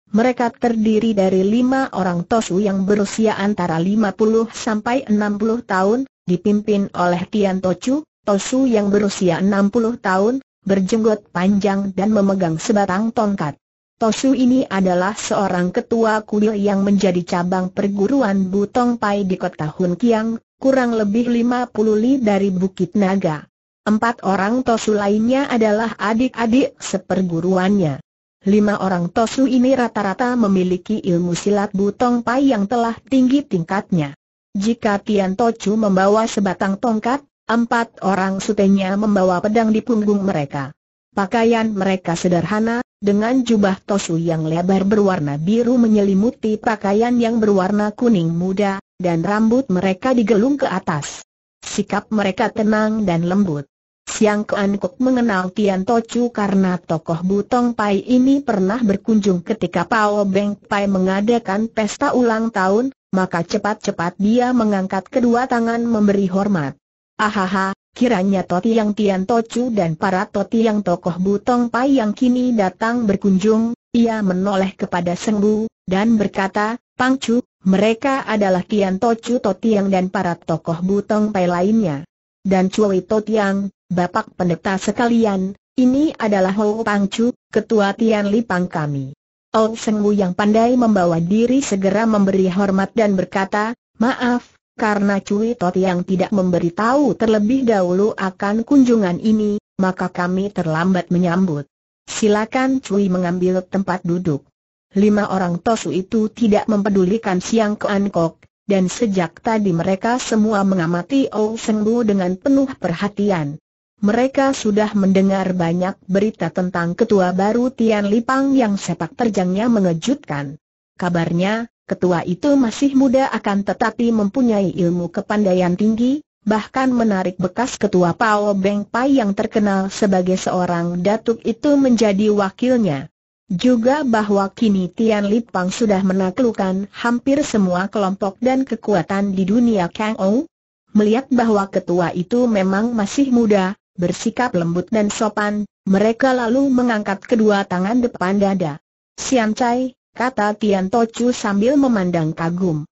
Speaker 1: Mereka terdiri dari lima orang Tosu yang berusia antara 50 sampai 60 tahun, dipimpin oleh Tian Tochu, Tosu yang berusia 60 tahun, berjenggot panjang dan memegang sebatang tongkat. Tosu ini adalah seorang ketua kuil yang menjadi cabang perguruan Butong Pai di kota Hun kurang lebih 50 li dari Bukit Naga. Empat orang Tosu lainnya adalah adik-adik seperguruannya. Lima orang Tosu ini rata-rata memiliki ilmu silat Butong Pai yang telah tinggi tingkatnya. Jika Tian Tochu membawa sebatang tongkat, Empat orang sutenya membawa pedang di punggung mereka. Pakaian mereka sederhana, dengan jubah tosu yang lebar berwarna biru menyelimuti pakaian yang berwarna kuning muda, dan rambut mereka digelung ke atas. Sikap mereka tenang dan lembut. Siang Kuan mengenal Tian Tocu karena tokoh Butong Pai ini pernah berkunjung ketika Pao Beng Pai mengadakan pesta ulang tahun, maka cepat-cepat dia mengangkat kedua tangan memberi hormat. Ahaha, kiranya Toti yang Tian Tocu dan para Toti yang tokoh Butong Pai yang kini datang berkunjung, ia menoleh kepada Sengbu, dan berkata, Pangcu, mereka adalah Tian Tocu yang dan para tokoh Butong Pai lainnya. Dan Cui yang, Bapak Pendeta sekalian, ini adalah Ho Pangcu, Ketua Tian Lipang kami. Oh Sengbu yang pandai membawa diri segera memberi hormat dan berkata, Maaf, karena Cui Tot yang tidak memberitahu terlebih dahulu akan kunjungan ini, maka kami terlambat menyambut. Silakan Cui mengambil tempat duduk. Lima orang Tosu itu tidak mempedulikan Siang ke Ankok, dan sejak tadi mereka semua mengamati Ou Sengbu dengan penuh perhatian. Mereka sudah mendengar banyak berita tentang ketua baru Tian Lipang yang sepak terjangnya mengejutkan. Kabarnya, Ketua itu masih muda akan tetapi mempunyai ilmu kepandaian tinggi, bahkan menarik bekas ketua Pao Beng Pai yang terkenal sebagai seorang datuk itu menjadi wakilnya. Juga bahwa kini Tian Lipang sudah menaklukkan hampir semua kelompok dan kekuatan di dunia Kang Ou. Melihat bahwa ketua itu memang masih muda, bersikap lembut dan sopan, mereka lalu mengangkat kedua tangan depan dada. Sian Chai, kata Tian Tocu sambil memandang kagum.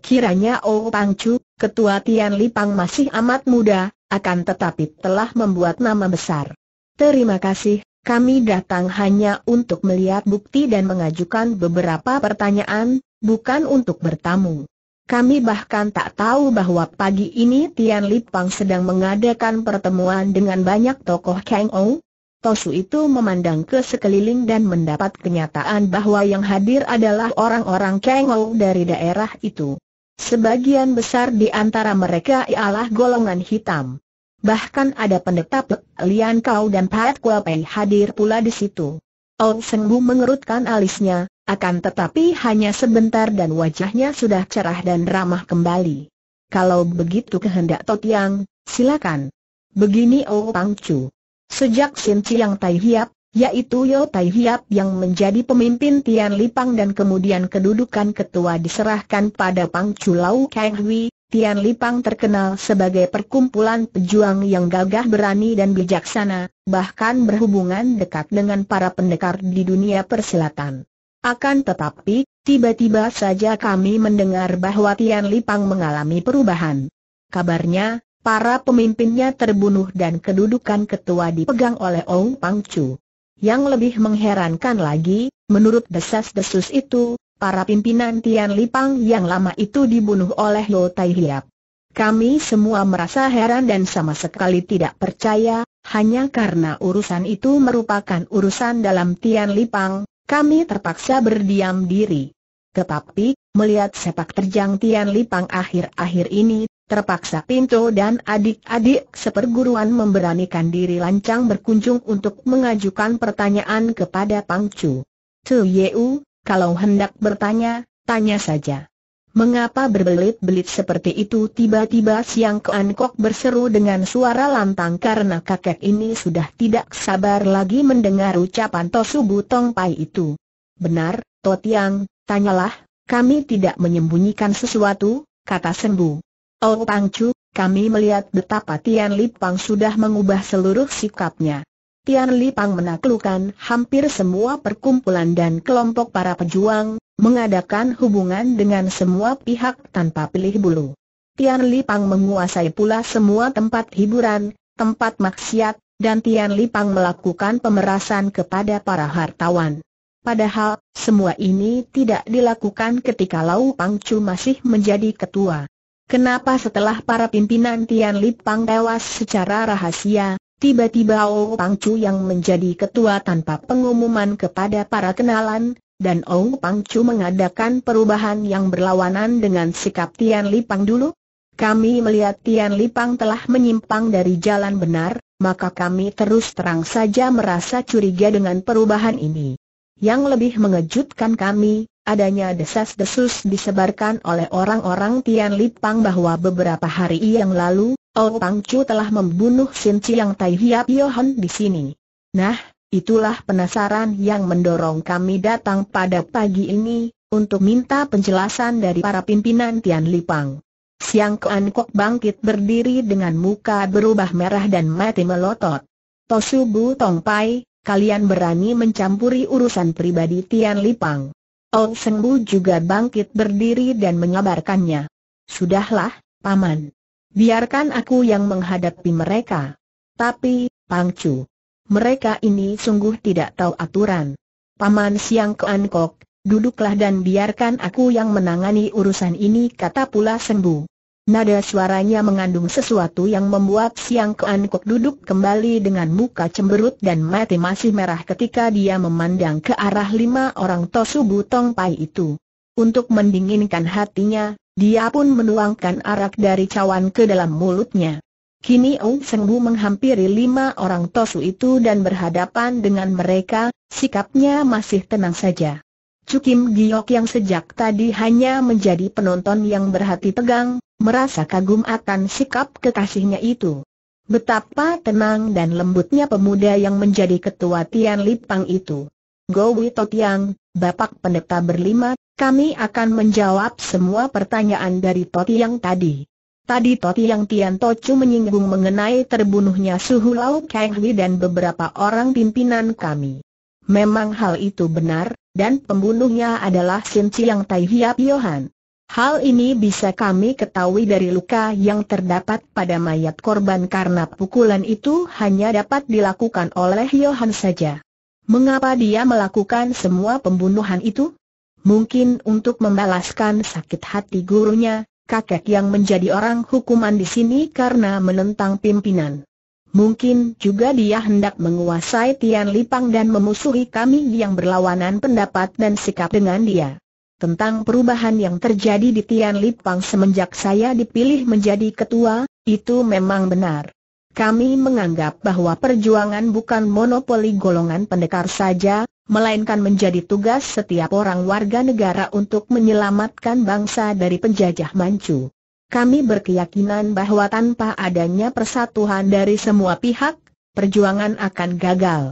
Speaker 1: Kiranya Oh Pang Chu, ketua Tian Lipang masih amat muda, akan tetapi telah membuat nama besar. Terima kasih, kami datang hanya untuk melihat bukti dan mengajukan beberapa pertanyaan, bukan untuk bertamu. Kami bahkan tak tahu bahwa pagi ini Tian Lipang sedang mengadakan pertemuan dengan banyak tokoh Kang Ong, Tosu itu memandang ke sekeliling dan mendapat kenyataan bahwa yang hadir adalah orang-orang Kengou dari daerah itu. Sebagian besar di antara mereka ialah golongan hitam. Bahkan ada pendeta Pek Lian Kau dan Pat Kua Pei hadir pula di situ. Ong Sengbu mengerutkan alisnya, akan tetapi hanya sebentar dan wajahnya sudah cerah dan ramah kembali. Kalau begitu kehendak Tot silakan. Begini Oh Pangcu. Sejak Sin Chiang Tai Hiap, yaitu Yo Tai Hiap yang menjadi pemimpin Tian Lipang dan kemudian kedudukan ketua diserahkan pada Pang Chulau Kang Hui, Tian Lipang terkenal sebagai perkumpulan pejuang yang gagah berani dan bijaksana, bahkan berhubungan dekat dengan para pendekar di dunia persilatan. Akan tetapi, tiba-tiba saja kami mendengar bahwa Tian Lipang mengalami perubahan. Kabarnya, Para pemimpinnya terbunuh dan kedudukan ketua dipegang oleh Ong Pang Chu. Yang lebih mengherankan lagi, menurut desas-desus itu, para pimpinan Tian Lipang yang lama itu dibunuh oleh Lo Tai Hiap. Kami semua merasa heran dan sama sekali tidak percaya, hanya karena urusan itu merupakan urusan dalam Tian Lipang, kami terpaksa berdiam diri. Tetapi, melihat sepak terjang Tian Lipang akhir-akhir ini, Terpaksa Pinto dan adik-adik seperguruan memberanikan diri lancang berkunjung untuk mengajukan pertanyaan kepada Pangcu. Tu Yeu, kalau hendak bertanya, tanya saja. Mengapa berbelit-belit seperti itu tiba-tiba Siang ke Ankok berseru dengan suara lantang karena kakek ini sudah tidak sabar lagi mendengar ucapan Tosu Butong Pai itu. Benar, Totiang, tanyalah, kami tidak menyembunyikan sesuatu, kata Sembu. Oh Chu, kami melihat betapa Tian Li Pang sudah mengubah seluruh sikapnya. Tian Li Pang menaklukkan hampir semua perkumpulan dan kelompok para pejuang, mengadakan hubungan dengan semua pihak tanpa pilih bulu. Tian Li Pang menguasai pula semua tempat hiburan, tempat maksiat, dan Tian Li Pang melakukan pemerasan kepada para hartawan. Padahal, semua ini tidak dilakukan ketika Lau Pangcu masih menjadi ketua. Kenapa setelah para pimpinan Tian Lipang tewas secara rahasia, tiba-tiba Pang Chu yang menjadi ketua tanpa pengumuman kepada para kenalan, dan Pang Chu mengadakan perubahan yang berlawanan dengan sikap Tian Lipang dulu? Kami melihat Tian Lipang telah menyimpang dari jalan benar, maka kami terus terang saja merasa curiga dengan perubahan ini. Yang lebih mengejutkan kami, adanya desas-desus disebarkan oleh orang-orang Tian Lipang bahwa beberapa hari yang lalu, Ou Pang Chu telah membunuh Sin Chiang Tai Hiap Yohan di sini. Nah, itulah penasaran yang mendorong kami datang pada pagi ini, untuk minta penjelasan dari para pimpinan Tian Lipang. Siang Kuan Kok bangkit berdiri dengan muka berubah merah dan mati melotot. Tosu Bu Tong Pai, kalian berani mencampuri urusan pribadi Tian Lipang. Ong Senbu juga bangkit berdiri dan mengabarkannya. Sudahlah, Paman. Biarkan aku yang menghadapi mereka. Tapi, Pangcu. Mereka ini sungguh tidak tahu aturan. Paman Siang Kuan Kok, duduklah dan biarkan aku yang menangani urusan ini kata pula Senbu. Nada suaranya mengandung sesuatu yang membuat Siang Kuan Kok duduk kembali dengan muka cemberut dan mati masih merah ketika dia memandang ke arah lima orang Tosu Butong Pai itu. Untuk mendinginkan hatinya, dia pun menuangkan arak dari cawan ke dalam mulutnya. Kini Ong Seng Bu menghampiri lima orang Tosu itu dan berhadapan dengan mereka, sikapnya masih tenang saja. Cukim Giok yang sejak tadi hanya menjadi penonton yang berhati tegang, merasa kagum akan sikap kekasihnya itu. Betapa tenang dan lembutnya pemuda yang menjadi ketua Tian Lipang itu. Gowi Totiang, Bapak Pendeta berlima, kami akan menjawab semua pertanyaan dari Totiang tadi. Tadi Totiang Tian Tocu menyinggung mengenai terbunuhnya Suhu Lau Kang dan beberapa orang pimpinan kami. Memang hal itu benar, dan pembunuhnya adalah Sin Chiang Tai Hiap Yohan. Hal ini bisa kami ketahui dari luka yang terdapat pada mayat korban karena pukulan itu hanya dapat dilakukan oleh Yohan saja. Mengapa dia melakukan semua pembunuhan itu? Mungkin untuk membalaskan sakit hati gurunya, kakek yang menjadi orang hukuman di sini karena menentang pimpinan. Mungkin juga dia hendak menguasai Tian Lipang dan memusuhi kami yang berlawanan pendapat dan sikap dengan dia. Tentang perubahan yang terjadi di Tian Lipang semenjak saya dipilih menjadi ketua, itu memang benar. Kami menganggap bahwa perjuangan bukan monopoli golongan pendekar saja, melainkan menjadi tugas setiap orang warga negara untuk menyelamatkan bangsa dari penjajah Manchu kami berkeyakinan bahwa tanpa adanya persatuan dari semua pihak, perjuangan akan gagal.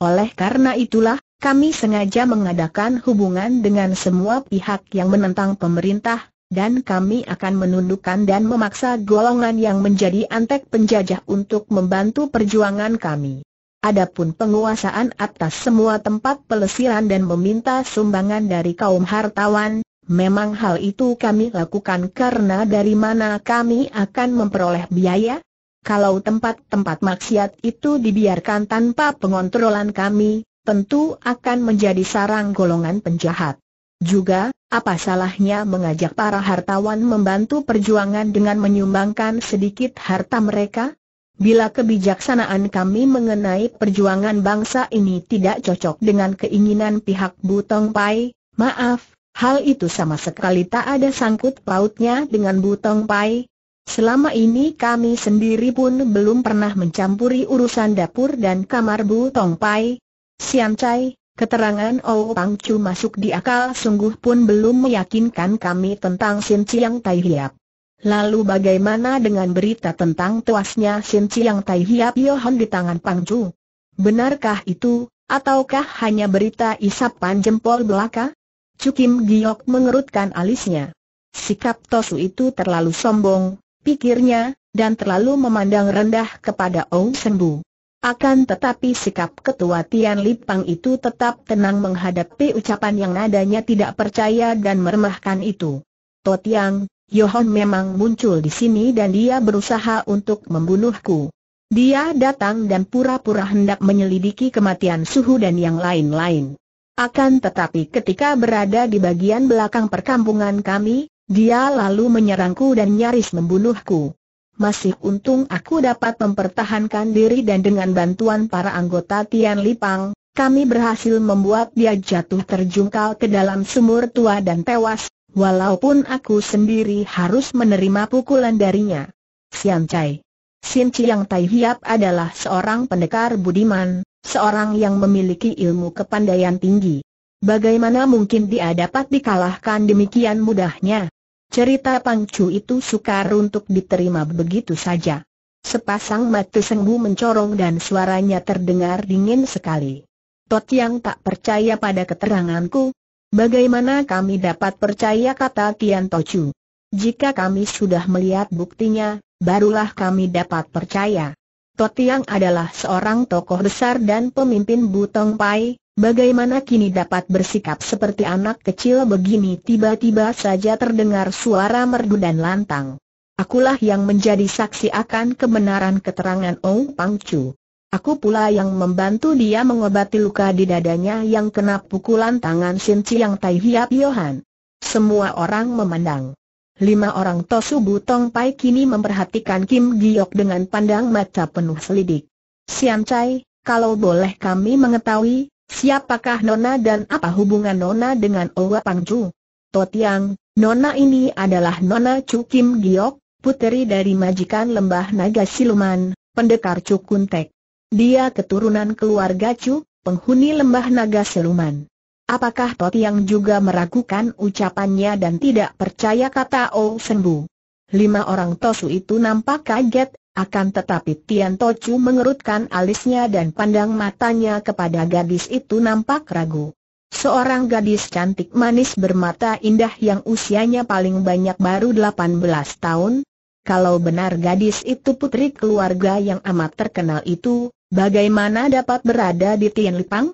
Speaker 1: Oleh karena itulah, kami sengaja mengadakan hubungan dengan semua pihak yang menentang pemerintah, dan kami akan menundukkan dan memaksa golongan yang menjadi antek penjajah untuk membantu perjuangan kami. Adapun penguasaan atas semua tempat pelesiran dan meminta sumbangan dari kaum hartawan, Memang hal itu kami lakukan karena dari mana kami akan memperoleh biaya? Kalau tempat-tempat maksiat itu dibiarkan tanpa pengontrolan kami, tentu akan menjadi sarang golongan penjahat. Juga, apa salahnya mengajak para hartawan membantu perjuangan dengan menyumbangkan sedikit harta mereka? Bila kebijaksanaan kami mengenai perjuangan bangsa ini tidak cocok dengan keinginan pihak Butong Pai, maaf, Hal itu sama sekali tak ada sangkut pautnya dengan Butong Pai. Selama ini kami sendiri pun belum pernah mencampuri urusan dapur dan kamar Butong Pai. Sian Chai, keterangan Ou Pang Chu masuk di akal sungguh pun belum meyakinkan kami tentang Sin Chiang Tai Hiap. Lalu bagaimana dengan berita tentang tuasnya Sin Chiang Tai Hiap Yohan di tangan Pang Chu? Benarkah itu, ataukah hanya berita isapan jempol belaka? Cukim Giok mengerutkan alisnya. Sikap Tosu itu terlalu sombong, pikirnya, dan terlalu memandang rendah kepada Ong Sembu. Akan tetapi sikap ketua Tian Lipang itu tetap tenang menghadapi ucapan yang nadanya tidak percaya dan meremahkan itu. Totiang, Yohon memang muncul di sini dan dia berusaha untuk membunuhku. Dia datang dan pura-pura hendak menyelidiki kematian Suhu dan yang lain-lain. Akan tetapi ketika berada di bagian belakang perkampungan kami, dia lalu menyerangku dan nyaris membunuhku. Masih untung aku dapat mempertahankan diri dan dengan bantuan para anggota Tian Lipang, kami berhasil membuat dia jatuh terjungkal ke dalam sumur tua dan tewas, walaupun aku sendiri harus menerima pukulan darinya. Sian Chai Sin Chiang Tai Hiap adalah seorang pendekar budiman, Seorang yang memiliki ilmu kepandaian tinggi. Bagaimana mungkin dia dapat dikalahkan demikian mudahnya? Cerita Pangcu itu sukar untuk diterima begitu saja. Sepasang mata senggu mencorong dan suaranya terdengar dingin sekali. Tot yang tak percaya pada keteranganku, bagaimana kami dapat percaya kata Tian Tochu? Jika kami sudah melihat buktinya, barulah kami dapat percaya. Totiang adalah seorang tokoh besar dan pemimpin Butong Pai, bagaimana kini dapat bersikap seperti anak kecil begini tiba-tiba saja terdengar suara merdu dan lantang. Akulah yang menjadi saksi akan kebenaran keterangan Ong Pang Chu. Aku pula yang membantu dia mengobati luka di dadanya yang kena pukulan tangan Sin Chiang Tai Hiap Yohan. Semua orang memandang. Lima orang Tosu Butong Pai kini memperhatikan Kim Giok dengan pandang mata penuh selidik. Sian Chai, kalau boleh kami mengetahui, siapakah Nona dan apa hubungan Nona dengan Owa Pangju? Totiang, Nona ini adalah Nona Chu Kim Giok, puteri dari majikan lembah naga siluman, pendekar Chu Kuntek. Dia keturunan keluarga Chu, penghuni lembah naga siluman. Apakah Toti yang juga meragukan ucapannya dan tidak percaya kata Ou Senbu? Lima orang Tosu itu nampak kaget, akan tetapi Tian Tocu mengerutkan alisnya dan pandang matanya kepada gadis itu nampak ragu. Seorang gadis cantik manis bermata indah yang usianya paling banyak baru 18 tahun. Kalau benar gadis itu putri keluarga yang amat terkenal itu, bagaimana dapat berada di Tian Lipang?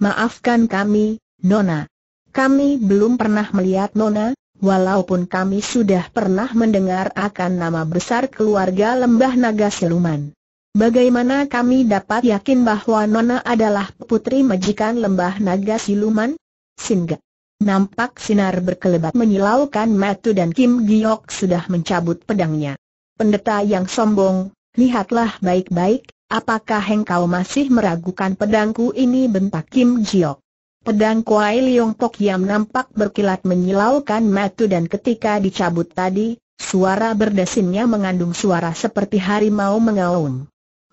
Speaker 1: Maafkan kami, Nona. Kami belum pernah melihat Nona, walaupun kami sudah pernah mendengar akan nama besar keluarga Lembah Naga Siluman. Bagaimana kami dapat yakin bahwa Nona adalah putri majikan Lembah Naga Siluman? Singgah. Nampak sinar berkelebat menyilaukan Matu dan Kim Giok sudah mencabut pedangnya. Pendeta yang sombong, lihatlah baik-baik, apakah engkau masih meragukan pedangku ini bentak Kim Giok. Pedang Kuai Liong Tok Yam nampak berkilat menyilaukan matu dan ketika dicabut tadi, suara berdesinnya mengandung suara seperti harimau mengaum.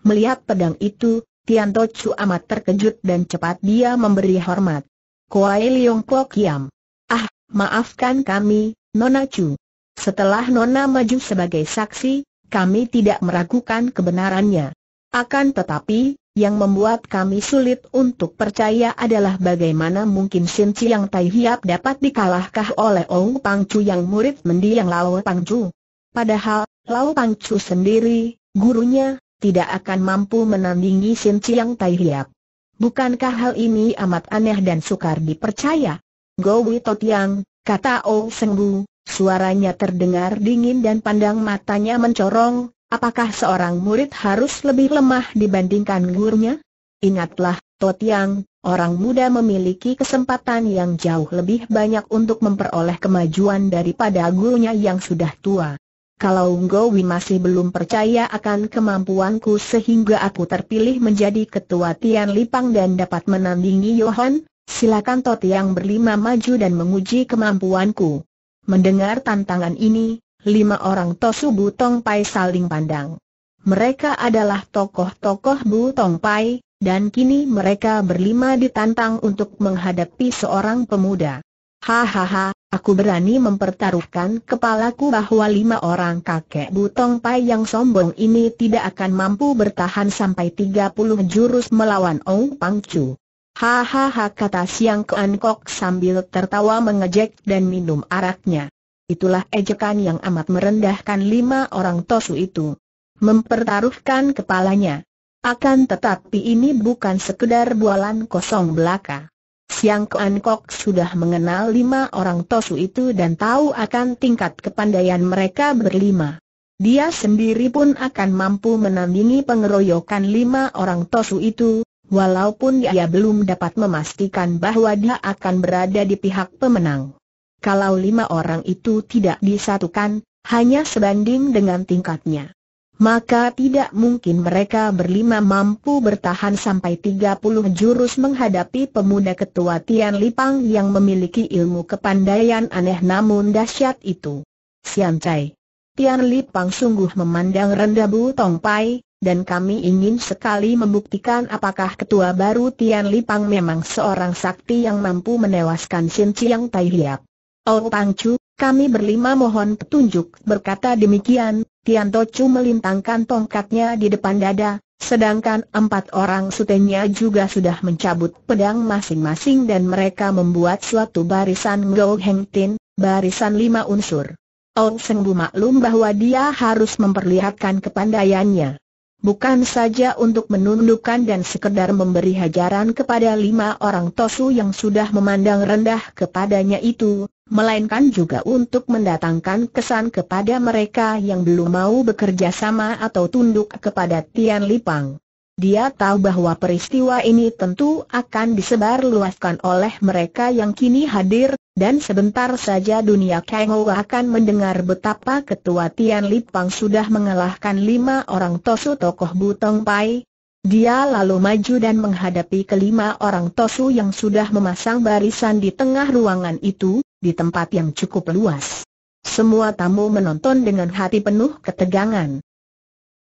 Speaker 1: Melihat pedang itu, Tian To Chu amat terkejut dan cepat dia memberi hormat. Kuai Liong Tok Yam. Ah, maafkan kami, Nona Chu. Setelah Nona maju sebagai saksi, kami tidak meragukan kebenarannya. Akan tetapi, yang membuat kami sulit untuk percaya adalah bagaimana mungkin Sin Chiang Tai Hiap dapat dikalahkan oleh Ong Pang Chu yang murid mendiang Lao Pang Chu. Padahal, Lao Pang Chu sendiri, gurunya, tidak akan mampu menandingi Sin Chiang Tai Hiap. Bukankah hal ini amat aneh dan sukar dipercaya? Go Wito Tiang, kata Seng Bu, suaranya terdengar dingin dan pandang matanya mencorong, Apakah seorang murid harus lebih lemah dibandingkan gurunya? Ingatlah, Totiang, orang muda memiliki kesempatan yang jauh lebih banyak untuk memperoleh kemajuan daripada gurunya yang sudah tua. Kalau Ngowi masih belum percaya akan kemampuanku sehingga aku terpilih menjadi ketua Tian Lipang dan dapat menandingi Yohan, silakan Totiang berlima maju dan menguji kemampuanku. Mendengar tantangan ini, lima orang Tosu Butong Pai saling pandang. Mereka adalah tokoh-tokoh Butong Pai, dan kini mereka berlima ditantang untuk menghadapi seorang pemuda. Hahaha, aku berani mempertaruhkan kepalaku bahwa lima orang kakek Butong Pai yang sombong ini tidak akan mampu bertahan sampai 30 jurus melawan Ong Pang Chu. Hahaha kata Siang Ke Kok sambil tertawa mengejek dan minum araknya itulah ejekan yang amat merendahkan lima orang tosu itu. Mempertaruhkan kepalanya. Akan tetapi ini bukan sekedar bualan kosong belaka. Siang Kuan Kok sudah mengenal lima orang tosu itu dan tahu akan tingkat kepandaian mereka berlima. Dia sendiri pun akan mampu menandingi pengeroyokan lima orang tosu itu, walaupun dia belum dapat memastikan bahwa dia akan berada di pihak pemenang. Kalau lima orang itu tidak disatukan, hanya sebanding dengan tingkatnya. Maka tidak mungkin mereka berlima mampu bertahan sampai 30 jurus menghadapi pemuda ketua Tian Lipang yang memiliki ilmu kepandaian aneh namun dahsyat itu. Sian Cai. Tian Lipang sungguh memandang rendah Bu Tong Pai, dan kami ingin sekali membuktikan apakah ketua baru Tian Lipang memang seorang sakti yang mampu menewaskan Sin Chiang Tai Hiap. Oh Pangcu, kami berlima mohon petunjuk, berkata demikian, Tian Tocu melintangkan tongkatnya di depan dada, sedangkan empat orang sutenya juga sudah mencabut pedang masing-masing dan mereka membuat suatu barisan Ngou Heng Tin, barisan lima unsur. Ong oh, Sengbu maklum bahwa dia harus memperlihatkan kepandaiannya. Bukan saja untuk menundukkan dan sekedar memberi hajaran kepada lima orang tosu yang sudah memandang rendah kepadanya itu, melainkan juga untuk mendatangkan kesan kepada mereka yang belum mau bekerja sama atau tunduk kepada Tian Lipang. Dia tahu bahwa peristiwa ini tentu akan disebarluaskan oleh mereka yang kini hadir, dan sebentar saja dunia Kengho akan mendengar betapa ketua Tian Lipang sudah mengalahkan lima orang tosu tokoh Butong Pai. Dia lalu maju dan menghadapi kelima orang tosu yang sudah memasang barisan di tengah ruangan itu, di tempat yang cukup luas. Semua tamu menonton dengan hati penuh ketegangan.